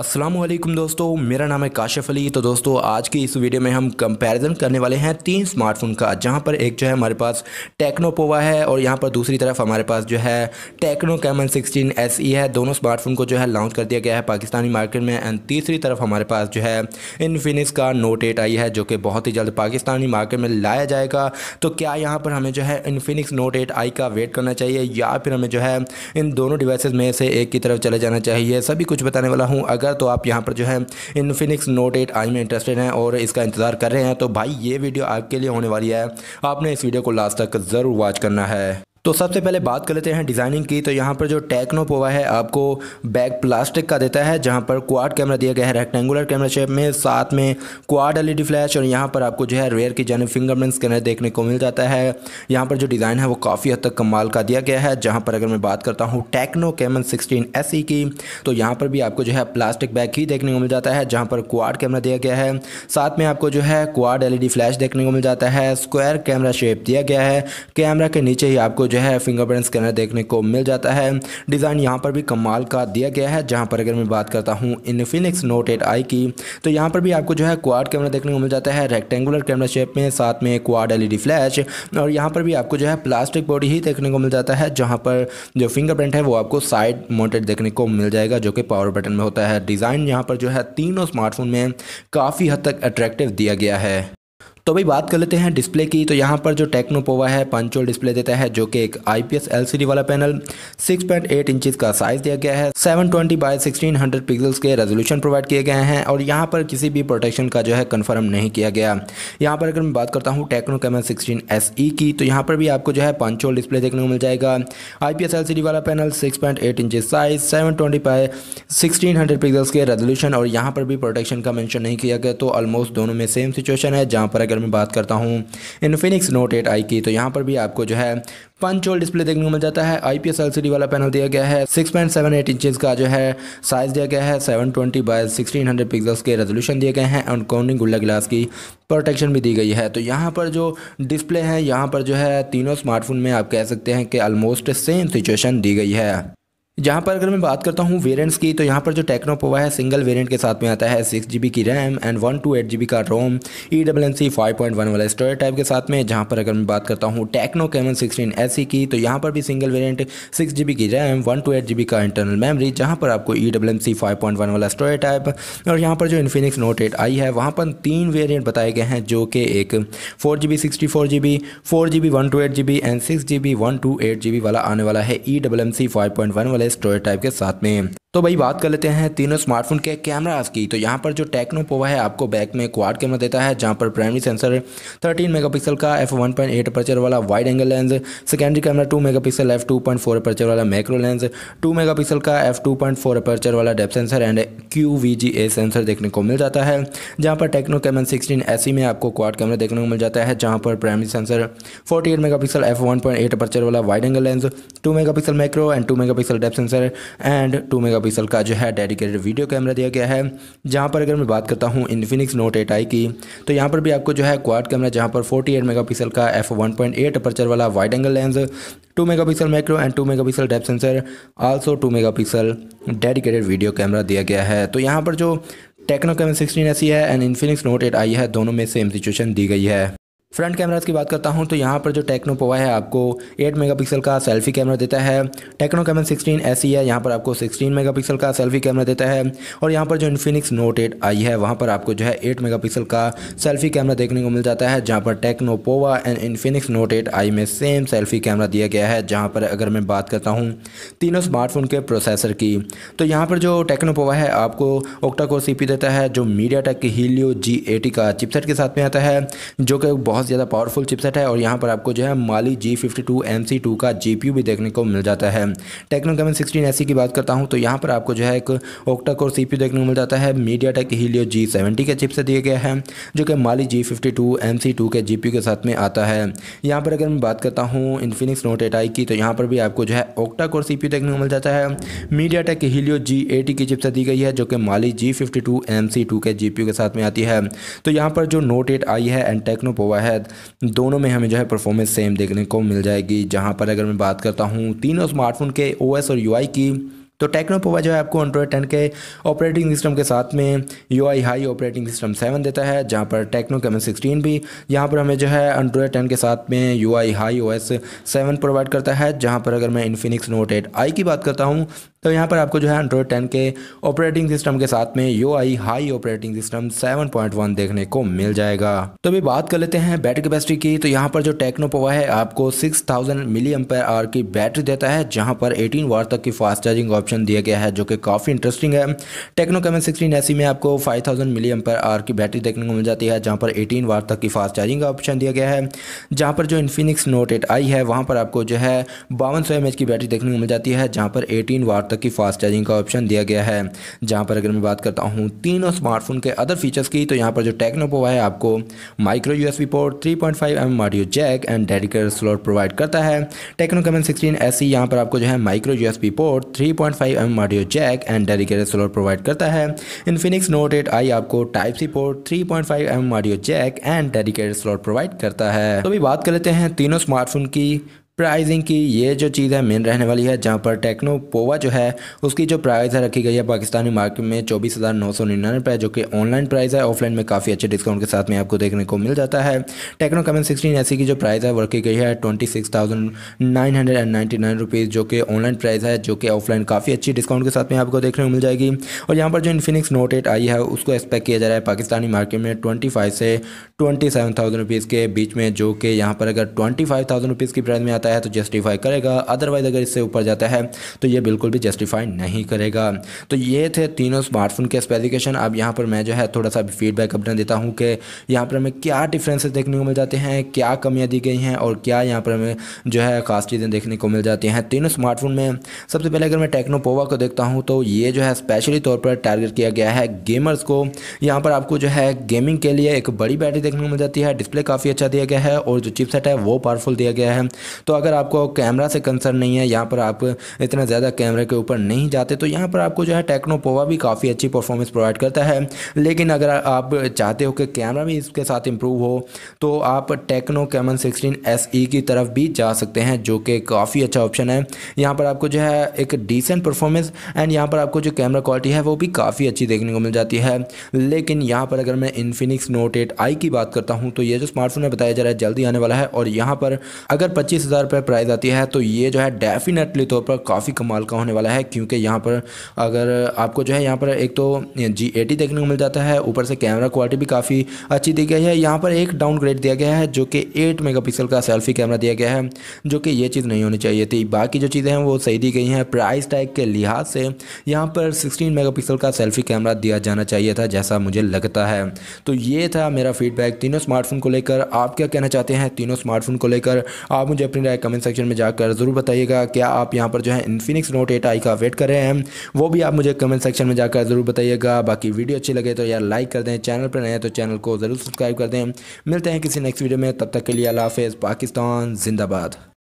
असलम दोस्तों मेरा नाम है काशिफ अली तो दोस्तों आज की इस वीडियो में हम कंपैरिजन करने वाले हैं तीन स्मार्टफोन का जहां पर एक जो है हमारे पास टेक्नो पोवा है और यहां पर दूसरी तरफ हमारे पास जो है टेक्नो कैमन 16 एस है दोनों स्मार्टफोन को जो है लॉन्च कर दिया गया है पाकिस्तानी मार्केट में एंड तीसरी तरफ हमारे पास जो है इनफिनिक्स का नोट एट आई है जो कि बहुत ही जल्द पाकिस्तानी मार्केट में लाया जाएगा तो क्या यहाँ पर हमें जो है इनफिनिक्स नोट एट आई का वेट करना चाहिए या फिर हमें जो है इन दोनों डिवाइसेज में से एक की तरफ चले जाना चाहिए सभी कुछ बताने वाला हूँ अगर अगर तो आप यहाँ पर जो है इनफिनिक्स नोट एट आई में इंटरेस्टेड हैं और इसका इंतज़ार कर रहे हैं तो भाई ये वीडियो आपके लिए होने वाली है आपने इस वीडियो को लास्ट तक ज़रूर वॉच करना है तो सबसे पहले बात कर लेते हैं डिज़ाइनिंग की तो यहाँ पर जो टेक्नो पोवा है आपको बैक प्लास्टिक का देता है जहाँ पर क्वाड कैमरा दिया गया है रेक्टेंगुलर कैमरा शेप में साथ में क्वाड एलईडी फ्लैश और यहाँ पर आपको जो है रेयर की जानी फिंगरप्रिंट स्कैनर देखने को मिल जाता है यहाँ पर जो डिज़ाइन है वो काफ़ी हद तक कमाल का दिया गया है जहाँ पर अगर मैं बात करता हूँ टेक्नो कैमन सिक्सटीन एस की तो यहाँ पर भी आपको जो है प्लास्टिक बैग ही देखने को मिल जाता है जहाँ पर क्वाड कैमरा दिया गया है साथ में आपको जो है क्वाड एलईडी फ्लैश देखने को मिल जाता है स्क्वायर कैमरा शेप दिया गया है कैमरा के नीचे ही आपको जो जो है फिंगरप्रिंट स्कैनर देखने को मिल जाता है डिज़ाइन यहाँ पर भी कमाल का दिया गया है जहाँ पर अगर मैं बात करता हूँ इनफिनिक्स नोट एट आई की तो यहाँ पर भी आपको जो है क्वाड कैमरा देखने को मिल जाता है रेक्टेंगुलर कैमरा शेप में साथ में क्वाड एल फ्लैश और यहाँ पर भी आपको जो है प्लास्टिक बॉडी ही देखने को मिल जाता है जहाँ पर जो फिंगरप्रिंट है वो आपको साइड मोटेड देखने को मिल जाएगा जो कि पावर बटन में होता है डिज़ाइन यहाँ पर जो है तीनों स्मार्टफोन में काफ़ी हद तक अट्रैक्टिव दिया गया है तो भाई बात कर लेते हैं डिस्प्ले की तो यहाँ पर जो टेक्नोपोवा है पंचोल डिस्प्ले देता है जो कि एक आईपीएस एलसीडी वाला पैनल 6.8 इंचज का साइज दिया गया है 720 ट्वेंटी बाय सिक्सटीन पिक्सल्स के रेजोल्यूशन प्रोवाइड किए गए हैं और यहाँ पर किसी भी प्रोटेक्शन का जो है कन्फर्म नहीं किया गया यहाँ पर अगर मैं बात करता हूँ टेक्नो कैमरा सिक्सटीन एस की तो यहाँ पर भी आपको जो है पंचोल डिस्प्ले देखने को मिल जाएगा आई पी वाला panel six point size seven twenty by sixteen के रेजोल्यूशन और यहाँ पर भी प्रोटेक्शन का मैंशन नहीं किया गया तो ऑलमोस्ट दोनों में सेम सिचुएशन है जहाँ पर अगर अगर मैं बात करता हूँ इनफिनिक्स नोट एट आई की तो यहाँ पर भी आपको जो है पंच होल डिस्प्ले देखने को मिल जाता है आई पी वाला पैनल दिया गया है six point seven eight inches का जो है साइज़ दिया गया है seven twenty by sixteen hundred pixels के रेजोल्यूशन दिए गए हैं और कॉर्निंग गुल्ला ग्लास की प्रोटेक्शन भी दी गई है तो यहाँ पर जो डिस्प्ले है यहाँ पर जो है तीनों स्मार्टफोन में आप कह सकते हैं कि ऑलमोस्ट सेम सिचुएशन दी गई है जहाँ पर अगर मैं बात करता हूँ वेरियंट्स की तो यहाँ पर जो टेक्नो पोवा है सिंगल वेरिएंट के साथ में आता है सिक्स जी की RAM and one two eight G का ROM E double M C five point one वाला स्टोरेज टाइप के साथ में जहाँ पर अगर मैं बात करता हूँ टेक्नो कैमन सिक्सटीन एस की तो यहाँ पर भी सिंगल वेरियंट सिक्स जी की RAM one two eight G का इंटरनल मेमरी जहाँ पर आपको E double M C five point one वाला स्टोरेज टाइप और यहाँ पर जो इन्फिनिक्स नोट एट आई है वहाँ पर तीन वेरियंट बताए गए हैं जो कि एक four G B sixty four G B four G B one two eight G B and six G B one two eight G B वाला आने वाला है E double M C five point one वाले storage type के साथ में तो भाई बात कर लेते हैं तीनों स्मार्टफोन के कैमरास की तो यहाँ पर जो टेक्नो पोवा है आपको बैक में क्वाड कैमरा देता है जहाँ पर प्राइमरी सेंसर 13 मेगापिक्सल का एफ वन पॉइंट वाला wide angle lens secondary camera 2 megapixel F two point वाला मैक्रो लेंस 2 मेगापिक्सल का एफ टू पॉइंट वाला depth sensor and Q sensor देखने को मिल जाता है जहाँ पर टेक्नो कैमन सिक्सटीन एस में आपको क्वाड कैमरा देखने को मिल जाता है जहाँ पर primary sensor forty eight mega pixel F one point eight वाला wide angle lens two mega pixel macro and two mega pixel depth sensor and two mega megapixel का जो है डेडिकेटेड वीडियो कैमरा दिया गया है जहाँ पर अगर मैं बात करता हूँ इन्फिनिक्स नोट एट आई की तो यहाँ पर भी आपको जो है क्वाड कैमरा जहाँ पर 48 पिक्सल का F one point eight aperture वाला wide angle lens 2 megapixel macro and 2 megapixel depth sensor also 2 megapixel dedicated video camera दिया गया है तो यहाँ पर जो टेक्नो कैमरा सिक्सटीन ऐसी है and Infinix Note eight I है दोनों में सेम सिचुएशन दी गई है फ्रंट कैमराज की बात करता हूं तो यहां पर जो टेक्नो पोवा है आपको 8 मेगापिक्सल का सेल्फी कैमरा देता है टेक्नो कैमन 16 ऐसी है यहां पर आपको 16 मेगापिक्सल का सेल्फी कैमरा देता है और यहां पर जो इन्फिनिक्स नोट 8 आई है वहां पर आपको जो है 8 मेगापिक्सल का सेल्फी कैमरा देखने को मिल जाता है जहाँ पर Tecno Pova and Infinix Note eight I में सेम सेल्फी कैमरा दिया गया है जहाँ पर अगर मैं बात करता हूँ तीनों स्मार्टफोन के प्रोसेसर की तो यहाँ पर जो टेक्नो पोवा है आपको ओक्टा कोर सी देता है जो मीडिया टेक हीलियो जी का चिपसेट के साथ में आता है जो कि बहुत बहुत ज़्यादा पावरफुल चिपसेट है और यहाँ पर आपको जो है Mali G fifty two M C two का जी पी भी देखने को मिल जाता है टेक्नोकैमन सिक्सटीन एस की बात करता हूँ तो यहाँ पर आपको जो है एक ओक्टा कोर सी देखने को मिल जाता है MediaTek Helio G seventy के चिप से दिया गया है जो कि Mali G fifty two M C two के जी के साथ में आता है यहाँ पर अगर मैं बात करता हूँ इन्फिनिक्स नोट एट आई की तो यहाँ पर भी आपको जो है ओक्टा कोर सी देखने को मिल जाता है MediaTek Helio G eighty की चिप से दी गई है जो कि Mali G fifty two M C two के जी के साथ में आती है तो यहाँ पर जो नोट एट आई है एंड टेक्नो पोवा है तहत दोनों में हमें जो है परफॉर्मेंस सेम देखने को मिल जाएगी जहाँ पर अगर मैं बात करता हूँ तीनों स्मार्टफोन के ओ और यू की तो टेक्नो पोवा जो है आपको एंड्रॉयड टेन के ऑपरेटिंग सिस्टम के साथ में U I Hi operating system seven देता है जहां पर टेक्नो कैमन सिक्सटीन भी यहां पर हमें जो है एंड्रॉयड टेन के साथ में U I Hi O S seven provide करता है जहां पर अगर मैं इन्फिनिक्स नोट एट आई की बात करता हूँ तो यहाँ पर आपको जो है एंड्रॉयड टेन के ऑपरेटिंग सिस्टम के साथ में U I Hi operating system 7.1 देखने को मिल जाएगा तो अभी बात कर लेते हैं बैटरी कैपेसिटी की तो यहाँ पर जो टेक्नोपोवा है आपको 6000 थाउजेंड मिली एम्पेयर आर की बैटरी देता है जहाँ पर 18 वार तक की फास्ट चार्जिंग ऑप्शन दिया गया है जो कि काफ़ी इंटरेस्टिंग है टेक्नो कैमन सिक्सटीन एसी में आपको five thousand milliampere hour की बैटरी देखने को मिल जाती है जहाँ पर एटीन वार तक की फास्ट चार्जिंग का ऑप्शन दिया गया है जहाँ पर जो इन्फिनिक्स नोट एट आई है वहाँ पर आपको जो है बावन सौ की बैटरी देखने को मिल जाती है जहाँ पर एटीन वार वाट तक की फास्ट चार्जिंग का ऑप्शन दिया गया है जहाँ पर अगर मैं बात करता हूँ तीनों स्मार्टफोन के अदर फीचर्स की तो यहाँ पर जो टेक्नोपोवा है आपको micro U S port three point five M audio jack and dedicate slot provide करता है Tecno Camon sixteen S C यहाँ पर आपको जो है micro U S port three point five M audio jack and dedicate slot provide करता है Infinix Note eight I आपको type C port three point five M audio jack and dedicate slot provide करता है तो अभी बात कर लेते हैं तीनों स्मार्टफोन की प्राइजिंग की ये जो चीज़ है मेन रहने वाली है जहाँ पर टेक्नो पोवा जो है उसकी जो प्राइस है रखी गई है पाकिस्तानी मार्केट में चौबीस हज़ार नौ सौ निन्यानवे रुपये जो कि ऑनलाइन प्राइस है ऑफलाइन में काफ़ी अच्छे डिस्काउंट के साथ में आपको देखने को मिल जाता है टेक्नो कमेन सिक्सटीन ऐसी की जो प्राइस है वो रखी गई है twenty six thousand nine hundred and ninety nine rupees जो कि ऑनलाइन प्राइस है जो कि ऑफलाइन काफ़ी अच्छी डिस्काउंट के साथ में आपको देखने को मिल जाएगी और यहाँ पर जो इन्फिनिक्स नोट एट आई है उसको एक्सपेक्ट किया जा रहा है पाकिस्तानी मार्केट में ट्वेंटी फाइव से ट्वेंटी सेवन थाउजेंड रुपीज़ के बीच में जो कि यहाँ पर अगर ट्वेंटी फाइव थाउजेंड रुपीज़ की प्राइस में आता है जाता है तो जस्टिफाई करेगा अदरवाइज अगर इससे ऊपर जाता है तो ये बिल्कुल भी जस्टिफाई नहीं करेगा तो ये थे तीनों स्मार्टफोन के स्पेसिफिकेशन अब यहाँ पर मैं जो है थोड़ा सा फीडबैक अपना देता हूँ कि यहाँ पर हमें क्या डिफ्रेंसेज देखने को मिल जाते हैं क्या कमियाँ दी गई हैं और क्या यहाँ पर हमें जो है ख़ास चीज़ें देखने को मिल जाती हैं तीनों स्मार्टफोन में सबसे पहले अगर मैं टेक्नोपोवा को देखता हूँ तो ये जो है स्पेशली तौर पर टारगेट किया गया है गेमर्स को यहाँ पर आपको जो है गेमिंग के लिए एक बड़ी बैटरी देखने को मिल जाती है डिस्प्ले काफ़ी अच्छा दिया गया है और जो चिपसेट है वो पावरफुल दिया गया है तो अगर आपको कैमरा से कंसर्न नहीं है यहाँ पर आप इतना ज़्यादा कैमरे के ऊपर नहीं जाते तो यहाँ पर आपको जो है टेक्नोपोवा भी काफ़ी अच्छी परफॉर्मेंस प्रोवाइड करता है लेकिन अगर आप चाहते हो कि कैमरा भी इसके साथ इम्प्रूव हो तो आप Tecno Camon sixteen S E की तरफ भी जा सकते हैं जो कि काफ़ी अच्छा ऑप्शन है यहाँ पर आपको जो है एक डिसेंट परफॉर्मेंस एंड यहाँ पर आपको जो कैमरा क्वालिटी है वो भी काफ़ी अच्छी देखने को मिल जाती है लेकिन यहाँ पर अगर मैं इन्फिनिक्स नोट एट आई की बात करता हूँ तो ये जो स्मार्टफोन में बताया जा रहा है जल्दी आने वाला है और यहाँ पर अगर पच्चीस हज़ार पर प्राइज़ आती है तो ये जो है डेफिनेटली तौर पर काफ़ी कमाल का होने वाला है क्योंकि यहाँ पर अगर आपको जो है यहाँ पर एक तो जी एटी देखने को मिल जाता है ऊपर से कैमरा क्वालिटी भी काफ़ी अच्छी दी गई है यहाँ पर एक डाउनग्रेड दिया गया है जो कि एट मेगा का सेल्फी कैमरा दिया गया है जो कि ये चीज़ नहीं होनी चाहिए थी बाकी जो चीज़ें हैं वो सही दी गई हैं प्राइस टैग के लिहाज से यहाँ पर सिक्सटीन मेगा का सेल्फी कैमरा दिया जाना चाहिए था जैसा मुझे लगता है तो ये था मेरा फीडबैक तीनों स्मार्टफोन को लेकर आप क्या कहना चाहते हैं तीनों स्मार्टफोन को लेकर आप मुझे अपनी राय कमेंट सेक्शन में जाकर ज़रूर बताइएगा क्या आप यहाँ पर जो है इन्फिनिक्स नोट एट आई का वेट कर रहे हैं वो भी आप मुझे कमेंट सेक्शन में जाकर ज़रूर बताइएगा बाकी वीडियो अच्छी लगे तो यार लाइक कर दें चैनल पर नए तो चैनल को ज़रूर सब्सक्राइब कर दें मिलते हैं किसी नेक्स्ट वीडियो में तब तक के लिए अला हाफ़ पाकिस्तान जिंदाबाद